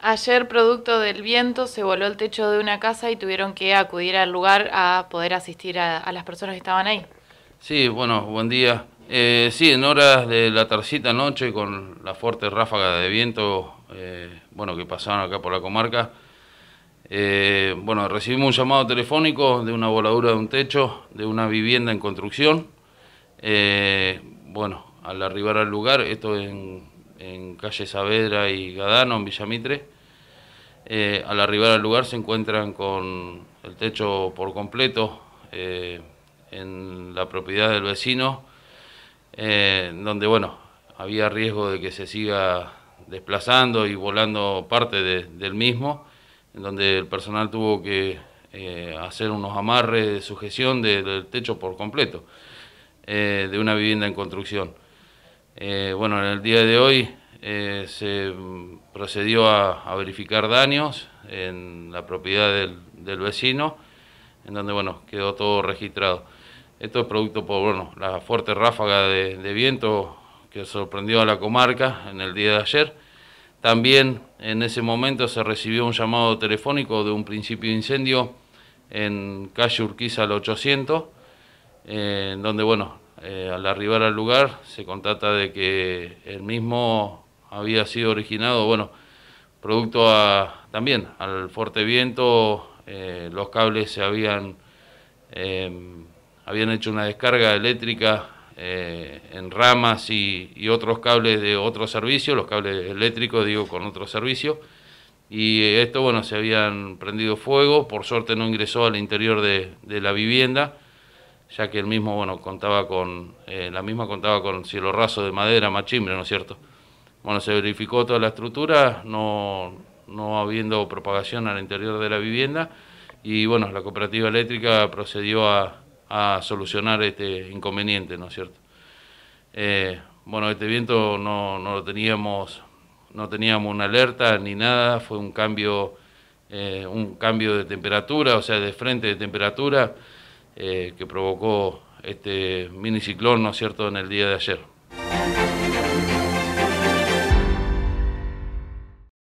Ayer, producto del viento, se voló el techo de una casa y tuvieron que acudir al lugar a poder asistir a, las personas que estaban ahí. Sí, bueno, buen día. Eh, sí, en horas de la tarcita noche, con la fuerte ráfaga de viento, eh, bueno, que pasaron acá por la comarca, eh, bueno, recibimos un llamado telefónico de una voladura de un techo de una vivienda en construcción. Eh, bueno, al arribar al lugar, esto en en calle Saavedra y Gadano, en Villamitre. Eh, al arribar al lugar se encuentran con el techo por completo eh, en la propiedad del vecino, eh, donde bueno, había riesgo de que se siga desplazando y volando parte del mismo, en donde el personal tuvo que eh, hacer unos amarres de sujeción del techo por completo de una vivienda en construcción. Eh, bueno, en el día de hoy eh, se mm, procedió a, verificar daños en la propiedad del, vecino, en donde bueno, quedó todo registrado. Esto es producto por bueno, la fuerte ráfaga de, viento que sorprendió a la comarca en el día de ayer. También en ese momento se recibió un llamado telefónico de un principio de incendio en calle Urquiza al 800, eh, en donde bueno, eh, al arribar al lugar se contata de que el mismo había sido originado, bueno, producto también al fuerte viento, eh, los cables se habían, em, habían hecho una descarga eléctrica eh, en ramas y, otros cables de otro servicio, los cables eléctricos, digo, con otro servicio. Y esto, bueno, se habían prendido fuego, por suerte no ingresó al interior de la vivienda ya que el mismo, bueno, contaba con, eh, la misma contaba con cielo raso de madera, machimbre, ¿no es cierto? Bueno, se verificó toda la estructura, no, no habiendo propagación al interior de la vivienda, y bueno, la cooperativa eléctrica procedió a, solucionar este inconveniente, ¿no es cierto? Eh, bueno, este viento no, no, lo teníamos, no teníamos una alerta ni nada, fue un cambio, eh, un cambio de temperatura, o sea, de frente de temperatura, eh, que provocó este miniciclón, ¿no es cierto?, en el día de ayer.